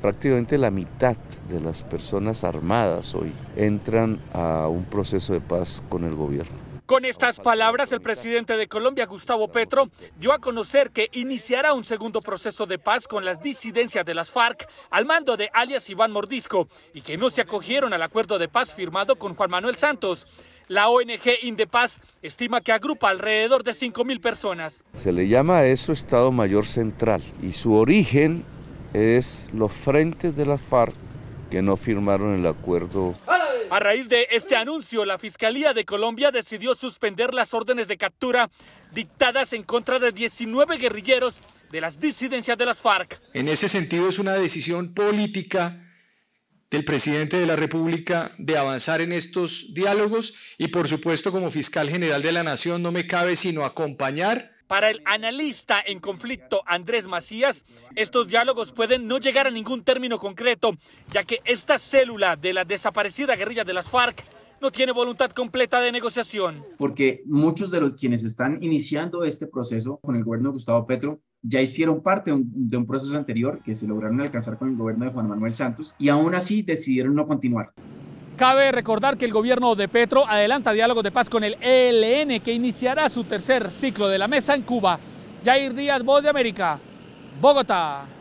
prácticamente la mitad de las personas armadas hoy entran a un proceso de paz con el gobierno. Con estas palabras, el presidente de Colombia, Gustavo Petro, dio a conocer que iniciará un segundo proceso de paz con las disidencias de las FARC al mando de alias Iván Mordisco y que no se acogieron al acuerdo de paz firmado con Juan Manuel Santos. La ONG Indepaz estima que agrupa alrededor de 5.000 personas. Se le llama a eso Estado Mayor Central y su origen es los frentes de las FARC que no firmaron el acuerdo. A raíz de este anuncio, la Fiscalía de Colombia decidió suspender las órdenes de captura dictadas en contra de 19 guerrilleros de las disidencias de las FARC. En ese sentido, es una decisión política del presidente de la República de avanzar en estos diálogos y por supuesto como fiscal general de la Nación no me cabe sino acompañar para el analista en conflicto Andrés Macías, estos diálogos pueden no llegar a ningún término concreto, ya que esta célula de la desaparecida guerrilla de las FARC no tiene voluntad completa de negociación. Porque muchos de los quienes están iniciando este proceso con el gobierno de Gustavo Petro ya hicieron parte de un, proceso anterior que se lograron alcanzar con el gobierno de Juan Manuel Santos y aún así decidieron no continuar. Cabe recordar que el gobierno de Petro adelanta diálogos de paz con el ELN que iniciará su tercer ciclo de la mesa en Cuba. Jair Díaz, Voz de América, Bogotá.